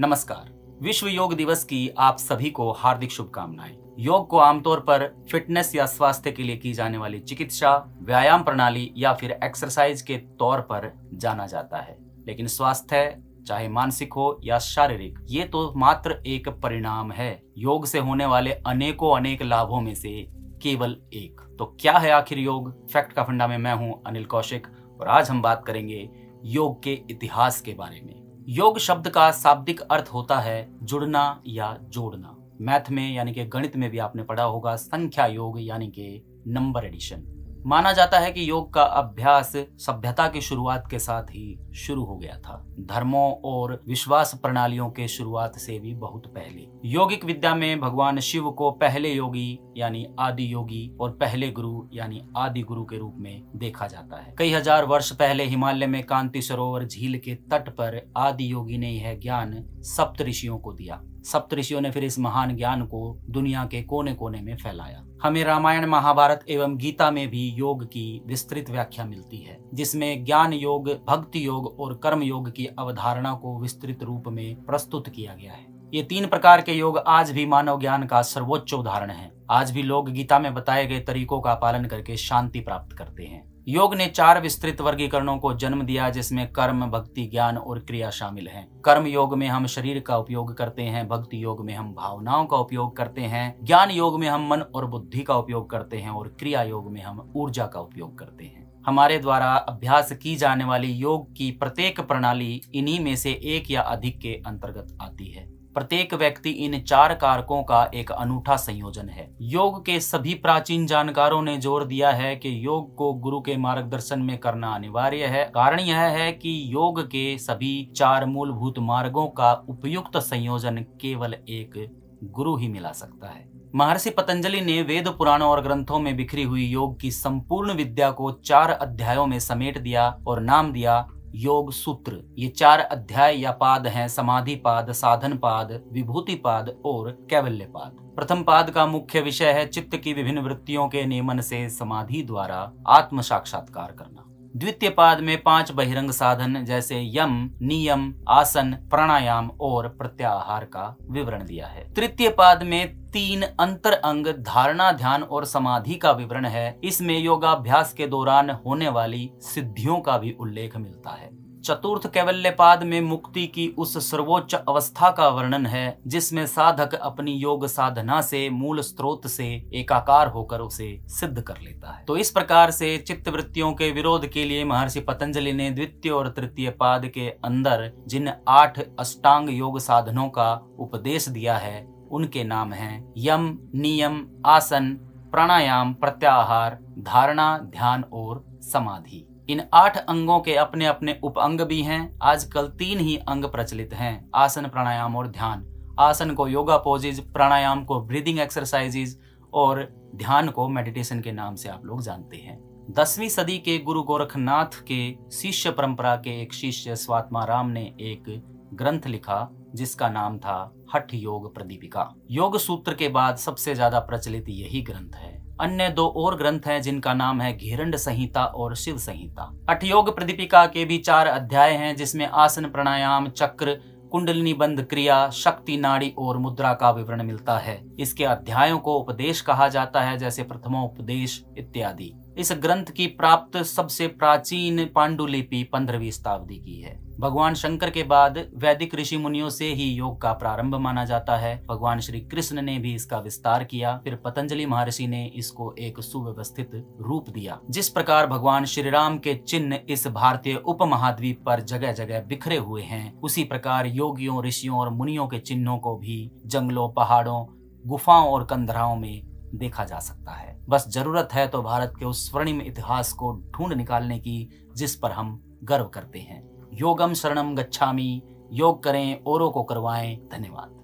नमस्कार विश्व योग दिवस की आप सभी को हार्दिक शुभकामनाएं योग को आमतौर पर फिटनेस या स्वास्थ्य के लिए की जाने वाली चिकित्सा व्यायाम प्रणाली या फिर एक्सरसाइज के तौर पर जाना जाता है लेकिन स्वास्थ्य चाहे मानसिक हो या शारीरिक ये तो मात्र एक परिणाम है योग से होने वाले अनेकों अनेक लाभों में से केवल एक तो क्या है आखिर योग फैक्ट का फंडा में मैं हूँ अनिल कौशिक और आज हम बात करेंगे योग के इतिहास के बारे में योग शब्द का शाब्दिक अर्थ होता है जुड़ना या जोड़ना मैथ में यानी कि गणित में भी आपने पढ़ा होगा संख्या योग यानी कि नंबर एडिशन माना जाता है कि योग का अभ्यास सभ्यता की शुरुआत के साथ ही शुरू हो गया था धर्मों और विश्वास प्रणालियों के शुरुआत से भी बहुत पहले योगिक विद्या में भगवान शिव को पहले योगी यानी आदि योगी और पहले गुरु यानी आदि गुरु के रूप में देखा जाता है कई हजार वर्ष पहले हिमालय में कांति सरोवर झील के तट पर आदि योगी ने यह ज्ञान सप्त ऋषियों को दिया सप्तषियों ने फिर इस महान ज्ञान को दुनिया के कोने कोने में फैलाया हमें रामायण महाभारत एवं गीता में भी योग की विस्तृत व्याख्या मिलती है जिसमें ज्ञान योग भक्ति योग और कर्म योग की अवधारणा को विस्तृत रूप में प्रस्तुत किया गया है ये तीन प्रकार के योग आज भी मानव ज्ञान का सर्वोच्च उदाहरण है आज भी लोग गीता में बताए गए तरीकों का पालन करके शांति प्राप्त करते हैं योग ने चार विस्तृत वर्गीकरणों को जन्म दिया जिसमें कर्म भक्ति ज्ञान और क्रिया शामिल हैं। कर्म योग में हम शरीर का उपयोग करते हैं भक्ति योग में हम भावनाओं का उपयोग करते हैं ज्ञान योग में हम मन और बुद्धि का उपयोग करते हैं और क्रिया योग में हम ऊर्जा का उपयोग करते हैं हमारे द्वारा अभ्यास की जाने वाली योग की प्रत्येक प्रणाली इन्हीं में से एक या अधिक के अंतर्गत आती है प्रत्येक व्यक्ति इन चार कारकों का एक अनूठा संयोजन है योग के सभी प्राचीन जानकारों ने जोर दिया है कि योग को गुरु के मार्गदर्शन में करना अनिवार्य है कारण यह है कि योग के सभी चार मूलभूत मार्गों का उपयुक्त संयोजन केवल एक गुरु ही मिला सकता है महर्षि पतंजलि ने वेद पुराणों और ग्रंथों में बिखरी हुई योग की संपूर्ण विद्या को चार अध्यायों में समेट दिया और नाम दिया योग सूत्र ये चार अध्याय या पाद हैं समाधि पाद साधन पाद विभूति पाद और कैवल्य पाद प्रथम पाद का मुख्य विषय है चित्त की विभिन्न वृत्तियों के नियमन से समाधि द्वारा आत्म साक्षात्कार करना द्वितीय पाद में पांच बहिरंग साधन जैसे यम नियम आसन प्राणायाम और प्रत्याहार का विवरण दिया है तृतीय पाद में तीन अंतर अंग धारणा ध्यान और समाधि का विवरण है इसमें योगाभ्यास के दौरान होने वाली सिद्धियों का भी उल्लेख मिलता है चतुर्थ कैवल्यपाद में मुक्ति की उस सर्वोच्च अवस्था का वर्णन है जिसमें साधक अपनी योग साधना से मूल स्रोत से एकाकार होकर उसे सिद्ध कर लेता है तो इस प्रकार से चित्त वृत्तियों के विरोध के लिए महर्षि पतंजलि ने द्वितीय और तृतीय पाद के अंदर जिन आठ अष्टांग योग साधनों का उपदेश दिया है उनके नाम हैं यम नियम आसन प्राणायाम प्रत्याहार धारणा ध्यान और समाधि इन आठ अंगों के अपने अपने उपअंग भी हैं आजकल तीन ही अंग प्रचलित हैं आसन प्राणायाम और ध्यान आसन को योगा पोजेज प्राणायाम को ब्रीदिंग एक्सरसाइजेज और ध्यान को मेडिटेशन के नाम से आप लोग जानते हैं दसवीं सदी के गुरु गोरखनाथ के शिष्य परंपरा के एक शिष्य स्वात्मा राम ने एक ग्रंथ लिखा जिसका नाम था हठ योग प्रदीपिका योग सूत्र के बाद सबसे ज्यादा प्रचलित यही ग्रंथ है अन्य दो और ग्रंथ हैं जिनका नाम है घेरंड संहिता और शिव संहिता योग प्रदीपिका के भी चार अध्याय हैं जिसमें आसन प्राणायाम चक्र कुंडलिनी बंद क्रिया शक्ति नाड़ी और मुद्रा का विवरण मिलता है इसके अध्यायों को उपदेश कहा जाता है जैसे प्रथमोपदेश इत्यादि इस ग्रंथ की प्राप्त सबसे प्राचीन पांडुलिपि पंद्रहवीं शताब्दी की है भगवान शंकर के बाद वैदिक ऋषि मुनियों से ही योग का प्रारंभ माना जाता है भगवान श्री कृष्ण ने भी इसका विस्तार किया फिर पतंजलि महर्षि ने इसको एक सुव्यवस्थित रूप दिया जिस प्रकार भगवान श्री राम के चिन्ह इस भारतीय उपमहाद्वीप पर जगह जगह बिखरे हुए हैं उसी प्रकार योगियों ऋषियों और मुनियों के चिन्हों को भी जंगलों पहाड़ों गुफाओं और कंधराओं में देखा जा सकता है बस जरूरत है तो भारत के उस स्वर्णिम इतिहास को ढूंढ निकालने की जिस पर हम गर्व करते हैं योगम शरणम गच्छामी योग करें औरों को करवाएं धन्यवाद